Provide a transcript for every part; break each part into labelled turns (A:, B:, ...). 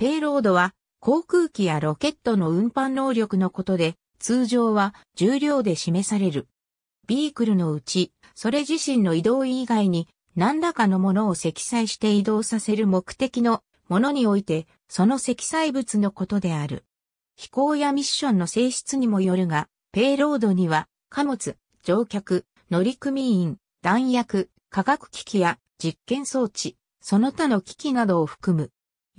A: ペイロードは航空機やロケットの運搬能力のことで、通常は重量で示される。ビークルのうち、それ自身の移動以外に何らかのものを積載して移動させる目的のものにおいて、その積載物のことである。飛行やミッションの性質にもよるが、ペイロードには、貨物、乗客、乗組員、弾薬、化学機器や実験装置、その他の機器などを含む。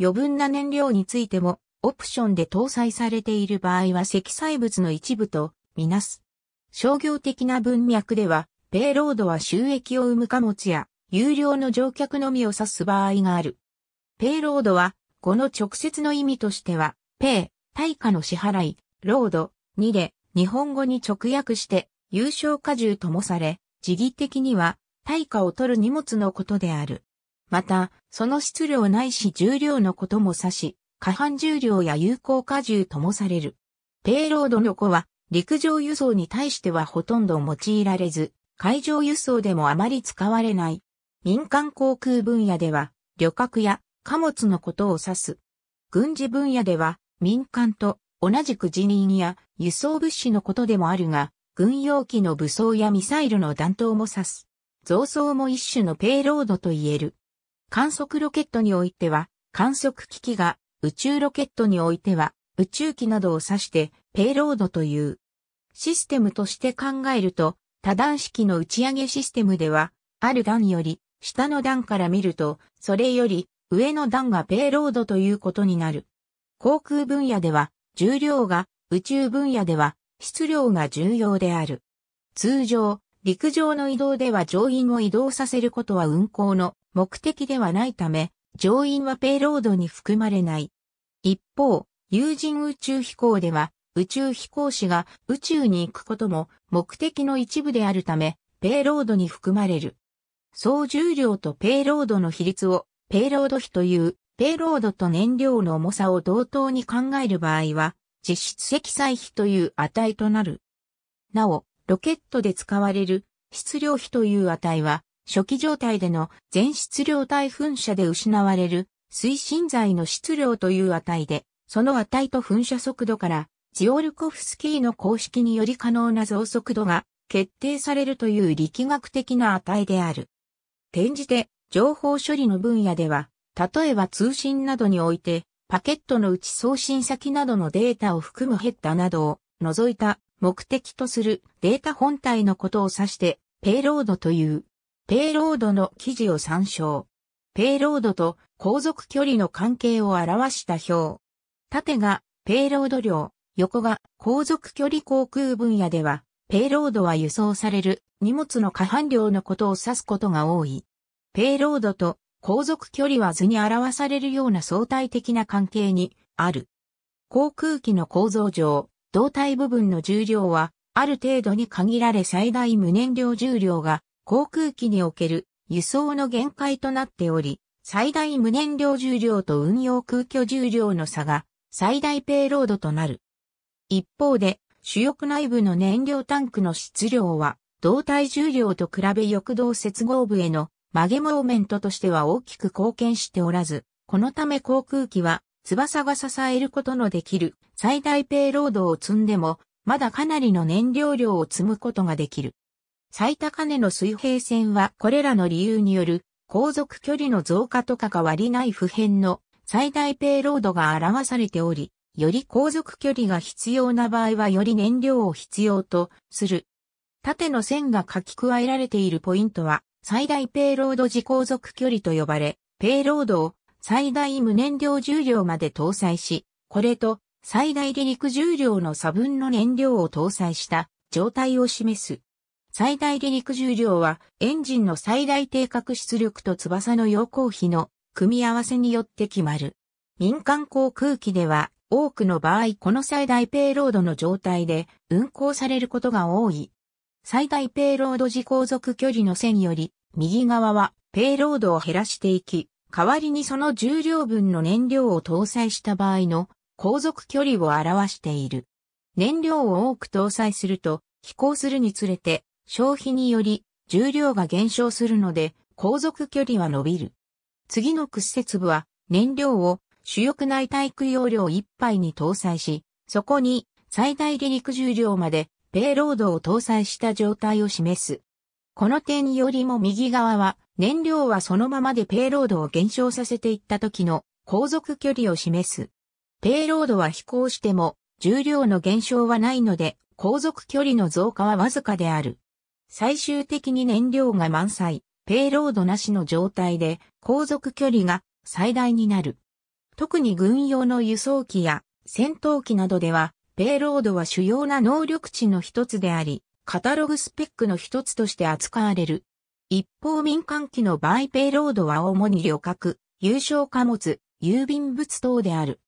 A: 余分な燃料についても、オプションで搭載されている場合は積載物の一部とみなす。商業的な文脈では、ペイロードは収益を生む貨物や、有料の乗客のみを指す場合がある。ペイロードは、この直接の意味としては、ペイ、対価の支払い、ロード、2で、日本語に直訳して、優勝荷重ともされ、時義的には、対価を取る荷物のことである。また、その質量ないし重量のことも指し、下半重量や有効荷重ともされる。ペイロードの子は、陸上輸送に対してはほとんど用いられず、海上輸送でもあまり使われない。民間航空分野では、旅客や貨物のことを指す。軍事分野では、民間と同じく人員や輸送物資のことでもあるが、軍用機の武装やミサイルの弾頭も指す。増装も一種のペイロードと言える。観測ロケットにおいては、観測機器が宇宙ロケットにおいては、宇宙機などを指して、ペイロードという。システムとして考えると、多段式の打ち上げシステムでは、ある段より、下の段から見ると、それより、上の段がペイロードということになる。航空分野では、重量が、宇宙分野では、質量が重要である。通常、陸上の移動では乗員を移動させることは運行の目的ではないため、乗員はペイロードに含まれない。一方、有人宇宙飛行では、宇宙飛行士が宇宙に行くことも目的の一部であるため、ペイロードに含まれる。総重量とペイロードの比率を、ペイロード比という、ペイロードと燃料の重さを同等に考える場合は、実質積載比という値となる。なお、ロケットで使われる質量比という値は、初期状態での全質量体噴射で失われる推進剤の質量という値で、その値と噴射速度から、ジオルコフスキーの公式により可能な増速度が決定されるという力学的な値である。転じて、情報処理の分野では、例えば通信などにおいて、パケットのうち送信先などのデータを含むヘッダなどを除いた目的とするデータ本体のことを指して、ペイロードという。ペイロードの記事を参照。ペイロードと航続距離の関係を表した表。縦がペイロード量、横が航続距離航空分野では、ペイロードは輸送される荷物の過半量のことを指すことが多い。ペイロードと航続距離は図に表されるような相対的な関係にある。航空機の構造上、胴体部分の重量は、ある程度に限られ最大無燃料重量が、航空機における輸送の限界となっており、最大無燃料重量と運用空虚重量の差が最大ペイロードとなる。一方で、主翼内部の燃料タンクの質量は、胴体重量と比べ翼動接合部への曲げモーメントとしては大きく貢献しておらず、このため航空機は翼が支えることのできる最大ペイロードを積んでも、まだかなりの燃料量を積むことができる。最高値の水平線はこれらの理由による航続距離の増加とかがわりない普遍の最大ペイロードが表されており、より航続距離が必要な場合はより燃料を必要とする。縦の線が書き加えられているポイントは最大ペイロード時航続距離と呼ばれ、ペイロードを最大無燃料重量まで搭載し、これと最大離陸重量の差分の燃料を搭載した状態を示す。最大離陸重量はエンジンの最大定格出力と翼の要項比の組み合わせによって決まる。民間航空機では多くの場合この最大ペイロードの状態で運航されることが多い。最大ペイロード時航続距離の線より右側はペイロードを減らしていき、代わりにその重量分の燃料を搭載した場合の航続距離を表している。燃料を多く搭載すると、飛行するにつれて消費により重量が減少するので、航続距離は伸びる。次の屈折部は燃料を主翼内体育容量ぱ杯に搭載し、そこに最大離陸重量までペイロードを搭載した状態を示す。この点よりも右側は燃料はそのままでペイロードを減少させていった時の航続距離を示す。ペイロードは飛行しても重量の減少はないので航続距離の増加はわずかである。最終的に燃料が満載、ペイロードなしの状態で航続距離が最大になる。特に軍用の輸送機や戦闘機などではペイロードは主要な能力値の一つであり、カタログスペックの一つとして扱われる。一方民間機の場合ペイロードは主に旅客、有償貨物、郵便物等である。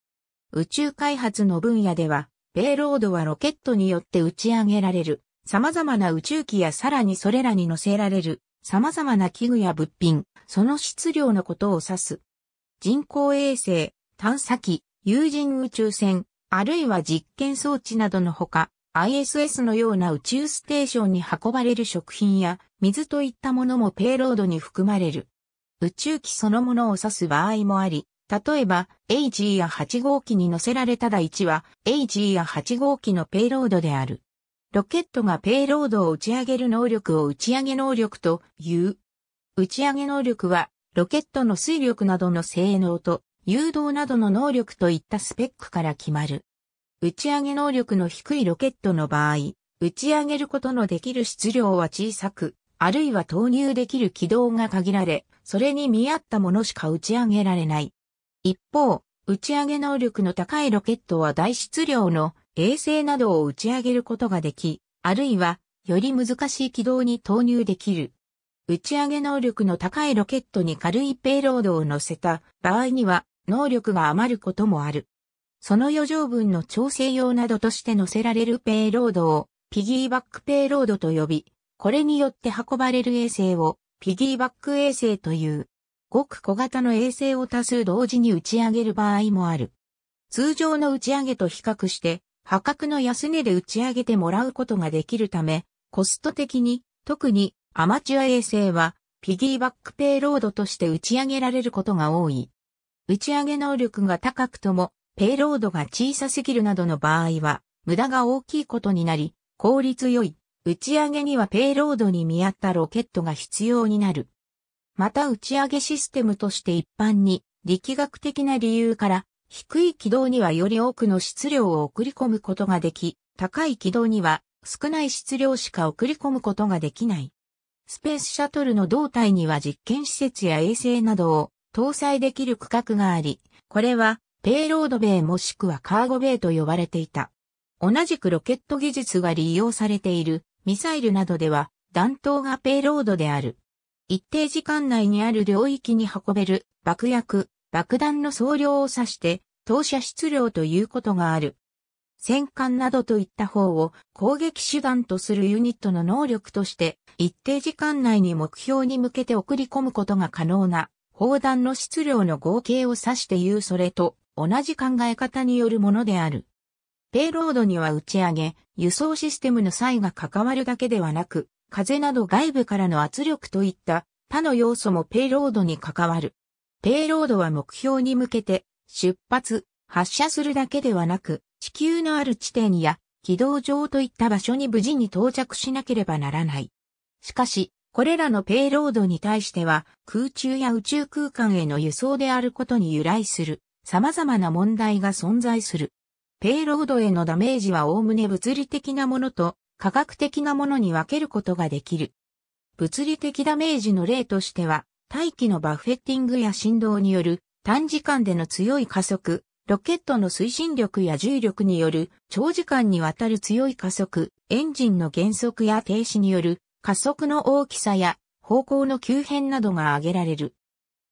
A: 宇宙開発の分野では、ペイロードはロケットによって打ち上げられる、様々な宇宙機やさらにそれらに乗せられる、様々な器具や物品、その質量のことを指す。人工衛星、探査機、有人宇宙船、あるいは実験装置などのほか、ISS のような宇宙ステーションに運ばれる食品や水といったものもペイロードに含まれる。宇宙機そのものを指す場合もあり、例えば AG や8号機に乗せられた第1は AG や8号機のペイロードである。ロケットがペイロードを打ち上げる能力を打ち上げ能力という。打ち上げ能力はロケットの水力などの性能と誘導などの能力といったスペックから決まる。打ち上げ能力の低いロケットの場合、打ち上げることのできる質量は小さく、あるいは投入できる軌道が限られ、それに見合ったものしか打ち上げられない。一方、打ち上げ能力の高いロケットは大質量の衛星などを打ち上げることができ、あるいはより難しい軌道に投入できる。打ち上げ能力の高いロケットに軽いペイロードを乗せた場合には能力が余ることもある。その余剰分の調整用などとして載せられるペイロードをピギーバックペイロードと呼び、これによって運ばれる衛星をピギーバック衛星という、ごく小型の衛星を多数同時に打ち上げる場合もある。通常の打ち上げと比較して、破格の安値で打ち上げてもらうことができるため、コスト的に、特にアマチュア衛星は、ピギーバックペイロードとして打ち上げられることが多い。打ち上げ能力が高くとも、ペイロードが小さすぎるなどの場合は、無駄が大きいことになり、効率良い、打ち上げにはペイロードに見合ったロケットが必要になる。また打ち上げシステムとして一般に、力学的な理由から、低い軌道にはより多くの質量を送り込むことができ、高い軌道には少ない質量しか送り込むことができない。スペースシャトルの胴体には実験施設や衛星などを搭載できる区画があり、これはペイロードベイもしくはカーゴベイと呼ばれていた。同じくロケット技術が利用されているミサイルなどでは弾頭がペイロードである。一定時間内にある領域に運べる爆薬、爆弾の総量を指して投射質量ということがある。戦艦などといった方を攻撃手段とするユニットの能力として一定時間内に目標に向けて送り込むことが可能な砲弾の質量の合計を指して言うそれと同じ考え方によるものである。ペイロードには打ち上げ、輸送システムの際が関わるだけではなく、風など外部からの圧力といった他の要素もペイロードに関わる。ペイロードは目標に向けて出発、発射するだけではなく、地球のある地点や軌道上といった場所に無事に到着しなければならない。しかし、これらのペイロードに対しては空中や宇宙空間への輸送であることに由来する。様々な問題が存在する。ペイロードへのダメージはおおむね物理的なものと科学的なものに分けることができる。物理的ダメージの例としては、大気のバフェッティングや振動による短時間での強い加速、ロケットの推進力や重力による長時間にわたる強い加速、エンジンの減速や停止による加速の大きさや方向の急変などが挙げられる。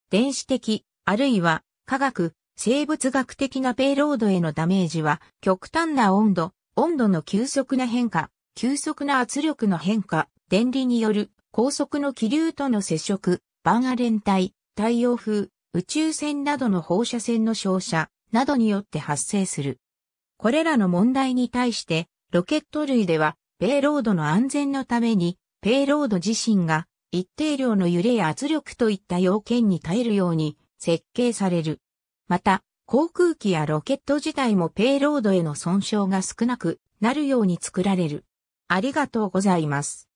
A: 電子的、あるいは科学、生物学的なペイロードへのダメージは、極端な温度、温度の急速な変化、急速な圧力の変化、電離による高速の気流との接触、バンアレン帯、太陽風、宇宙船などの放射線の照射などによって発生する。これらの問題に対して、ロケット類では、ペイロードの安全のために、ペイロード自身が一定量の揺れや圧力といった要件に耐えるように設計される。また、航空機やロケット自体もペイロードへの損傷が少なくなるように作られる。ありがとうございます。